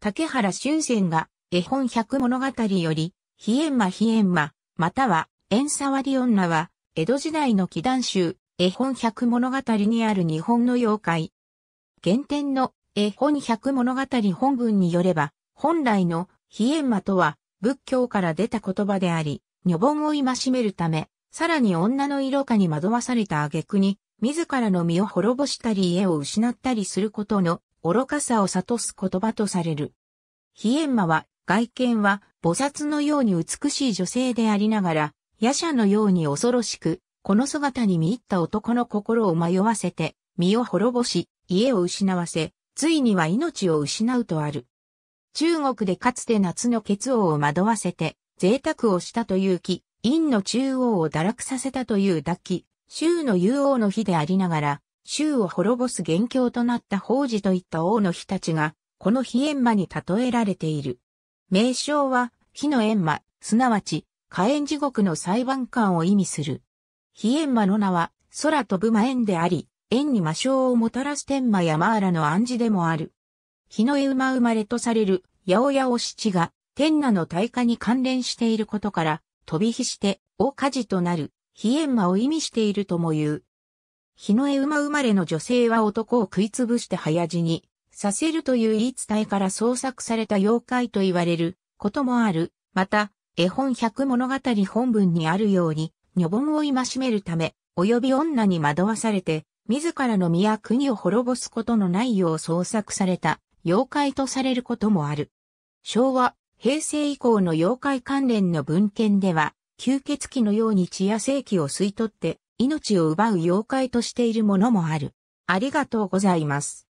竹原俊仙が絵本百物語より、ヒエンマヒエンマ、または、縁沢り女は、江戸時代の祈願集、絵本百物語にある日本の妖怪。原点の絵本百物語本文によれば、本来のヒエンマとは、仏教から出た言葉であり、女房を戒めるため、さらに女の色化に惑わされた挙句に、自らの身を滅ぼしたり家を失ったりすることの愚かさを諭す言葉とされる。ヒエンマは、外見は、菩薩のように美しい女性でありながら、夜叉のように恐ろしく、この姿に見入った男の心を迷わせて、身を滅ぼし、家を失わせ、ついには命を失うとある。中国でかつて夏の血王を惑わせて、贅沢をしたという木、陰の中央を堕落させたという抱き、州の雄王の日でありながら、州を滅ぼす元凶となった法事といった王の日たちが、この火閻魔に例えられている。名称は、火の閻魔、すなわち、火炎地獄の裁判官を意味する。火閻魔の名は、空飛ぶ魔炎であり、縁に魔性をもたらす天魔やマーラの暗示でもある。火の絵馬生まれとされる、八百屋お七が、天魔の大火に関連していることから、飛び火して、大火事となる、火閻魔を意味しているとも言う。日の絵馬生まれの女性は男を食いつぶして早死にさせるという言い伝えから創作された妖怪と言われることもある。また、絵本百物語本文にあるように、女盆を戒めるため、及び女に惑わされて、自らの身や国を滅ぼすことのないよう創作された妖怪とされることもある。昭和、平成以降の妖怪関連の文献では、吸血鬼のように血や世紀を吸い取って命を奪う妖怪としているものもある。ありがとうございます。